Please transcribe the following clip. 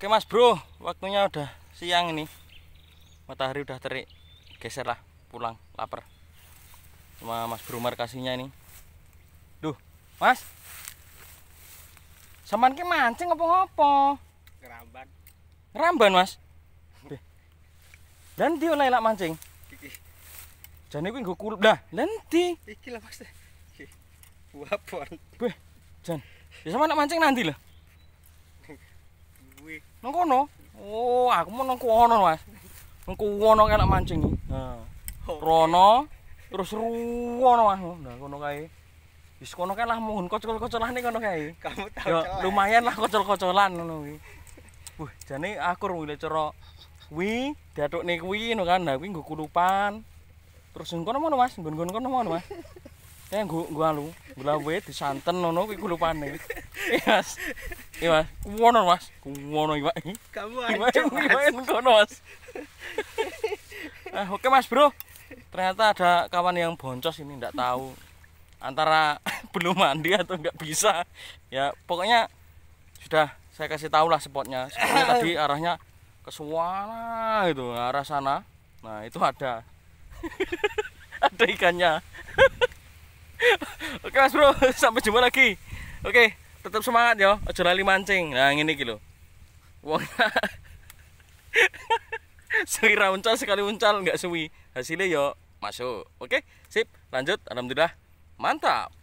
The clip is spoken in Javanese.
Oke mas bro, waktunya udah siang ini Matahari udah terik Geser lah, pulang, lapar Cuma mas bro markasinya ini Duh, mas Saman ke mancing apa ngopo Ngeramban Ngeramban mas Dan dia lah elak mancing Jangan ikut gue kulup dah, nanti Iki lah mas Wapon Jangan, ya sama anak mancing nanti lah duwe. Nang kono? Oh, aku mau nang kono wae. Nang kono kae mancing. Heeh. Oh. Rono terus ruwono wae. Nah, kono kae. Wis kono kae lah mohon kocol-kocolane kono kae. Kamu tahu. Yo, eh? lumayan lah kocol-kocolan ngono kuwi. Wah, jane aku rumile cara kuwi datukne kuwi ngono kan. Nah, kuwi nggo kulupan. Terus nang kono mono Mas, nggon-nggon kono mono Mas. Kayak eh, nggo nggo alu. Gula Belawe ya? disanten ngono kuwi kulupane. Iya, Mas. Iya, Mas. Ngono, Mas. Ngono iki, iya, Kamu iya, aja ngono, Mas. Ah, oke, Mas, Bro. Ternyata ada kawan yang boncos ini enggak tahu antara belum mandi atau nggak bisa. Ya, pokoknya sudah saya kasih tahu lah spotnya. Spotnya tadi arahnya ke sana gitu, arah sana. Nah, itu ada. ada ikannya. Oke Mas Bro, sampai jumpa lagi. Oke, tetap semangat ya. Aja lali mancing. Nah, ini iki Uangnya, Wong Sekira uncal sekali uncal nggak suwi. Hasilnya yo masuk. Oke, sip. Lanjut. Alhamdulillah. Mantap.